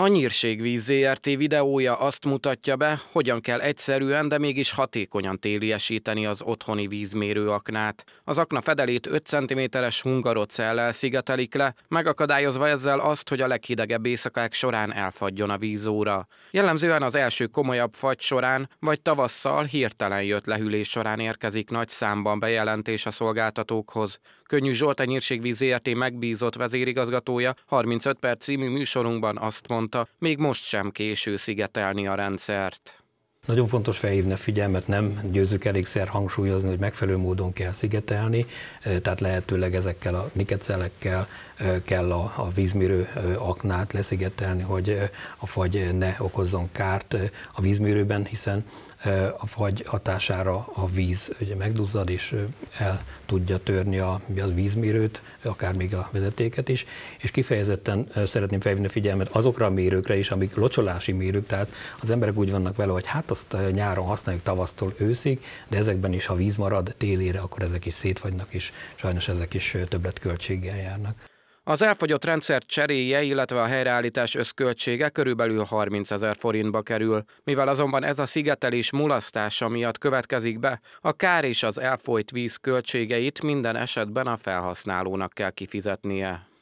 A Nyírségvíz ZRT videója azt mutatja be, hogyan kell egyszerűen, de mégis hatékonyan téliesíteni az otthoni vízmérő aknát. Az akna fedelét 5 cm-es hungarocellel szigetelik le, megakadályozva ezzel azt, hogy a leghidegebb éjszakák során elfagyjon a vízóra. Jellemzően az első komolyabb fagy során, vagy tavasszal hirtelen jött lehűlés során érkezik nagy számban bejelentés a szolgáltatókhoz. Könnyű Zsolt a Nyírségvíz ZRT megbízott vezérigazgatója 35 perc című műsorunkban azt mondta, mondta, még most sem késő szigetelni a rendszert. Nagyon fontos felhívni a figyelmet, nem győzzük elégszer hangsúlyozni, hogy megfelelő módon kell szigetelni, tehát lehetőleg ezekkel a nikecelekkel kell a, a vízmérő aknát leszigetelni, hogy a fagy ne okozzon kárt a vízmérőben, hiszen a fagy hatására a víz ugye megduzzad, és el tudja törni a, a vízmérőt, akár még a vezetéket is, és kifejezetten szeretném felhívni a figyelmet azokra a mérőkre is, amik locsolási mérők, tehát az emberek úgy vannak vele, hogy hát hát azt eh, nyáron használjuk tavasztól őszig, de ezekben is, ha víz marad télére, akkor ezek is szétfagynak, és sajnos ezek is eh, többletköltséggel járnak. Az elfogyott rendszer cseréje, illetve a helyreállítás összköltsége körülbelül 30 ezer forintba kerül. Mivel azonban ez a szigetelés mulasztása miatt következik be, a kár és az elfolyt víz költségeit minden esetben a felhasználónak kell kifizetnie.